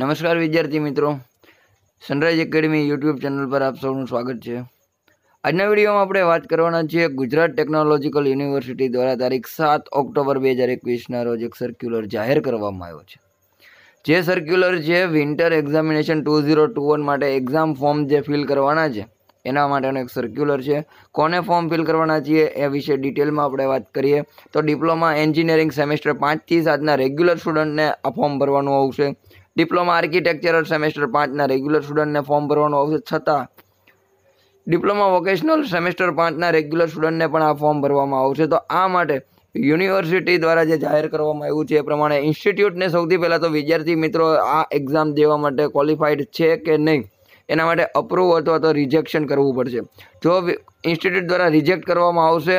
નમસ્કાર વિદ્યાર્થી મિત્રો સનરાઈઝ એકેડમી યુટ્યુબ ચેનલ પર આપ સૌનું સ્વાગત છે આજના વિડીયોમાં આપણે વાત કરવાના છીએ ગુજરાત ટેકનોલોજીકલ યુનિવર્સિટી દ્વારા તારીખ સાત ઓક્ટોબર બે હજાર એકવીસના રોજ એક સર્ક્યુલર જાહેર કરવામાં આવ્યો છે જે સર્ક્યુલર છે winter examination two zero two one માટે એક્ઝામ ફોર્મ જે ફિલ કરવાના છે એના માટેનો એક સર્ક્યુલર છે કોને ફોર્મ ફિલ કરવાના છીએ એ વિશે ડિટેલમાં આપણે વાત કરીએ તો ડિપ્લોમા એન્જિનિયરિંગ સેમેસ્ટર પાંચથી સાતના રેગ્યુલર સ્ટુડન્ટને આ ફોર્મ ભરવાનું આવશે ડિપ્લોમા આર્કિટેક્ચરલ સેમેસ્ટર પાંચના રેગ્યુલર સ્ટુડન્ટને ફોર્મ ભરવાનું આવશે છતાં ડિપ્લોમા વોકેશનલ સેમેસ્ટર પાંચના રેગ્યુલર સ્ટુડન્ટને પણ આ ફોર્મ ભરવામાં આવશે તો આ માટે યુનિવર્સિટી દ્વારા જે જાહેર કરવામાં આવ્યું છે એ પ્રમાણે ઇન્સ્ટિટ્યૂટને સૌથી પહેલાં તો વિદ્યાર્થી મિત્રો આ એક્ઝામ દેવા માટે ક્વોલિફાઈડ છે કે નહીં એના માટે અપ્રૂવ અથવા તો રિજેક્શન કરવું પડશે જો ઇન્સ્ટિટ્યૂટ દ્વારા રિજેક્ટ કરવામાં આવશે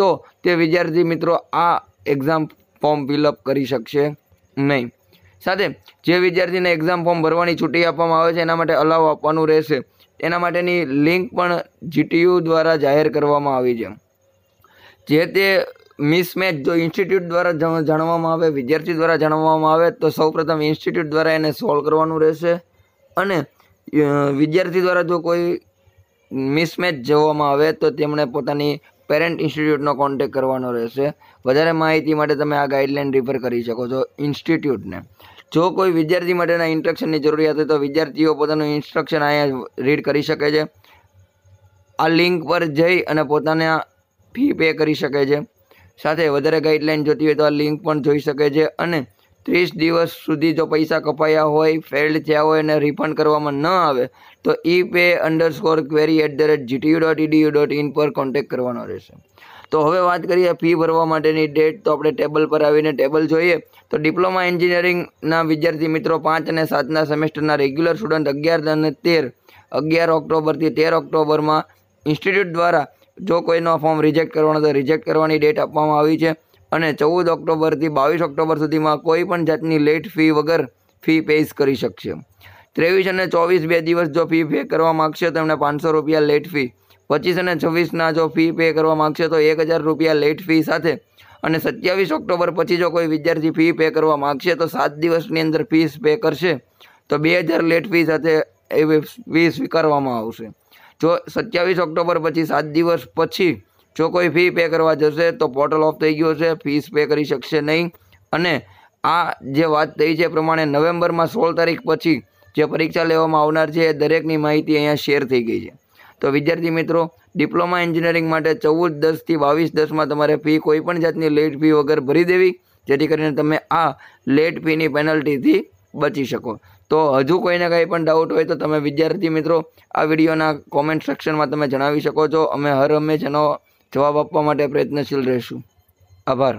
તો તે વિદ્યાર્થી મિત્રો આ એક્ઝામ ફોર્મ ફિલઅપ કરી શકશે નહીં સાથે જે વિદ્યાર્થીને એક્ઝામ ફોર્મ ભરવાની છૂટી આપવામાં આવે છે એના માટે અલાવ આપવાનું રહેશે એના માટેની લિંક પણ જીટીયુ દ્વારા જાહેર કરવામાં આવી છે જે તે મિસમેચ જો ઇન્સ્ટિટ્યૂટ દ્વારા જાણવામાં આવે વિદ્યાર્થી દ્વારા જાણવામાં આવે તો સૌપ્રથમ ઇન્સ્ટિટ્યૂટ દ્વારા એને સોલ્વ કરવાનું રહેશે અને વિદ્યાર્થી દ્વારા જો કોઈ મિસમેચ જોવામાં આવે તો તેમણે પોતાની પેરેન્ટ ઇન્સ્ટિટ્યૂટનો કોન્ટેક્ટ કરવાનો રહેશે વધારે માહિતી માટે તમે આ ગાઈડલાઇન રિફર કરી શકો છો ઇન્સ્ટિટ્યૂટને જો કોઈ વિદ્યાર્થી માટેના ઇન્સ્ટ્રક્શનની જરૂરિયાત હોય તો વિદ્યાર્થીઓ પોતાનું ઇન્સ્ટ્રક્શન અહીંયા રીડ કરી શકે છે આ લિંક પર જઈ અને પોતાના ફી પે કરી શકે છે સાથે વધારે ગાઈડલાઇન જોતી હોય તો આ લિંક પણ જોઈ શકે છે અને ત્રીસ દિવસ સુધી જો પૈસા કપાયા હોય ફેલ્ડ થયા હોય અને રિફંડ કરવામાં ન આવે તો E pay underscore query at the rate GTU dot EDU dot in પર કોન્ટેક કરવાનો રહેશે તો હવે વાત કરીએ ફી ભરવા માટેની ડેટ તો આપણે ટેબલ પર આવીને ટેબલ જોઈએ તો ડિપ્લોમા એન્જિનિયરિંગના વિદ્યાર્થી મિત્રો પાંચ અને સાતના સેમેસ્ટરના રેગ્યુલર સ્ટુડન્ટ અગિયાર અને તેર અગિયાર ઓક્ટોબરથી તેર ઓક્ટોબરમાં ઇન્સ્ટિટ્યૂટ દ્વારા જો કોઈનો ફોર્મ રિજેક્ટ કરવાનો તો રિજેક્ટ કરવાની ડેટ આપવામાં આવી છે અને ચૌદ ઓક્ટોબરથી બાવીસ ઓક્ટોબર સુધીમાં કોઈ પણ જાતની લેટ ફી વગર ફી પેઇસ કરી શકશે ત્રેવીસ અને ચોવીસ બે દિવસ જો ફી પે કરવા માગશે તો એમને પાંચસો રૂપિયા લેટ ફી પચીસ અને છવ્વીસના જો ફી પે કરવા માગશે તો એક હજાર રૂપિયા લેટ ફી સાથે અને સત્યાવીસ ઓક્ટોબર પછી જો કોઈ વિદ્યાર્થી ફી પે કરવા માગશે તો સાત દિવસની અંદર ફીસ પે કરશે તો બે હજાર લેટ ફી સાથે એ ફી સ્વીકારવામાં આવશે જો સત્યાવીસ ઓક્ટોબર પછી સાત દિવસ પછી જો કોઈ ફી પે કરવા જશે તો પોર્ટલ ઓફ થઈ ગયું છે ફીસ પે કરી શકશે નહીં અને આ જે વાત થઈ છે પ્રમાણે નવેમ્બરમાં સોળ તારીખ પછી જે પરીક્ષા લેવામાં આવનાર છે એ દરેકની માહિતી અહીંયા શેર થઈ ગઈ છે તો વિદ્યાર્થી મિત્રો ડિપ્લોમા એન્જિનિયરિંગ માટે ચૌદ દસથી બાવીસ દસમાં તમારે ફી કોઈપણ જાતની લેટ ફી વગર ભરી દેવી જેથી કરીને તમે આ લેટ ફીની પેનલ્ટીથી બચી શકો તો હજુ કોઈને કંઈ પણ ડાઉટ હોય તો તમે વિદ્યાર્થી મિત્રો આ વિડીયોના કોમેન્ટ સેક્શનમાં તમે જણાવી શકો છો અમે હર હંમેશ એનો જવાબ આપવા માટે પ્રયત્નશીલ રહીશું આભાર